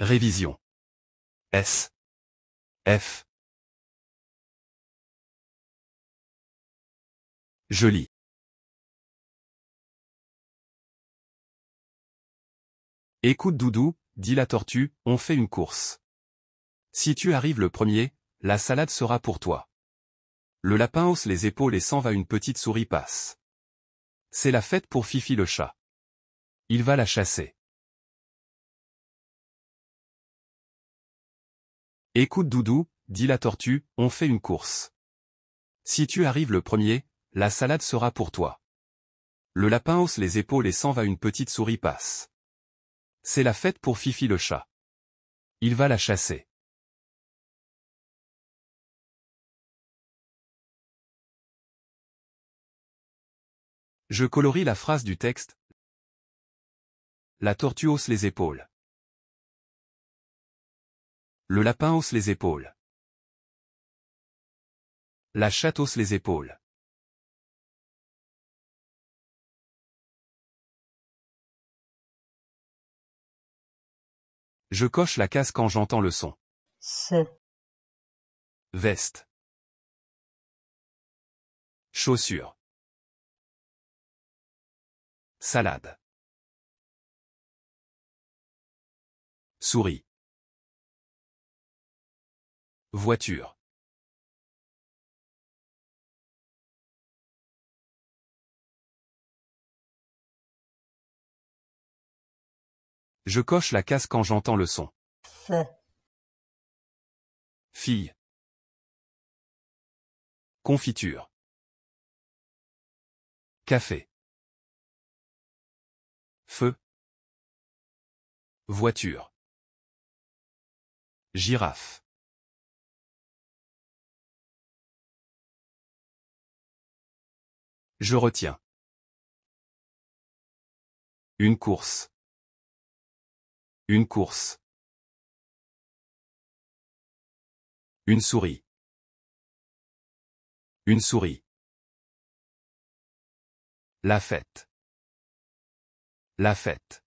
Révision. S. F. Je lis. Écoute Doudou, dit la tortue, on fait une course. Si tu arrives le premier, la salade sera pour toi. Le lapin hausse les épaules et s'en va une petite souris passe. C'est la fête pour Fifi le chat. Il va la chasser. Écoute Doudou, dit la tortue, on fait une course. Si tu arrives le premier, la salade sera pour toi. Le lapin hausse les épaules et s'en va une petite souris passe. C'est la fête pour Fifi le chat. Il va la chasser. Je colorie la phrase du texte. La tortue hausse les épaules. Le lapin hausse les épaules. La chatte hausse les épaules. Je coche la case quand j'entends le son. Veste. Chaussures. Salade. Souris. Voiture. Je coche la case quand j'entends le son. Fille. Confiture. Café. Feu. Voiture. Girafe. Je retiens. Une course. Une course. Une souris. Une souris. La fête. La fête.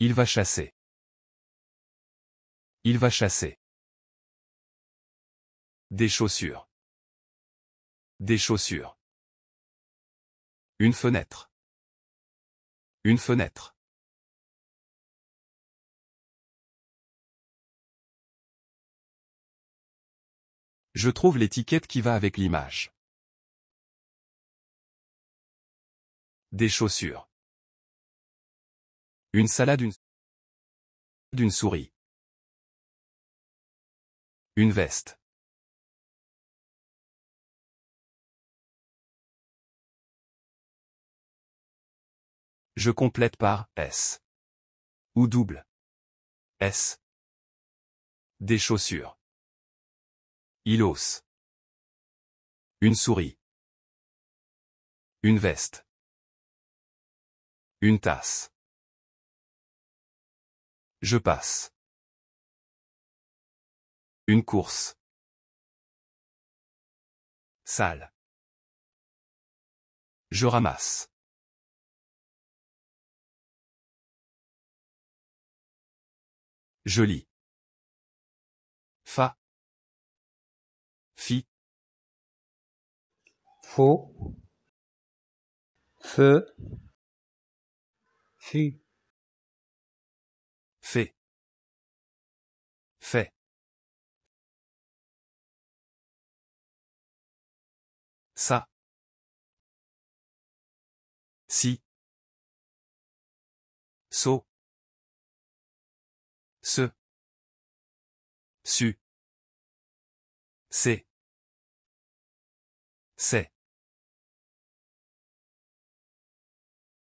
Il va chasser. Il va chasser. Des chaussures. Des chaussures. Une fenêtre. Une fenêtre. Je trouve l'étiquette qui va avec l'image. Des chaussures. Une salade une d'une souris. Une veste. Je complète par S. Ou double. S. Des chaussures. Il Une souris. Une veste. Une tasse. Je passe. Une course. Salle. Je ramasse. Joli. Fa. Fi. Faux. Feu. fi, Fait. Fait. Ça. Si. Saut. Ce. Su. C'est. C'est.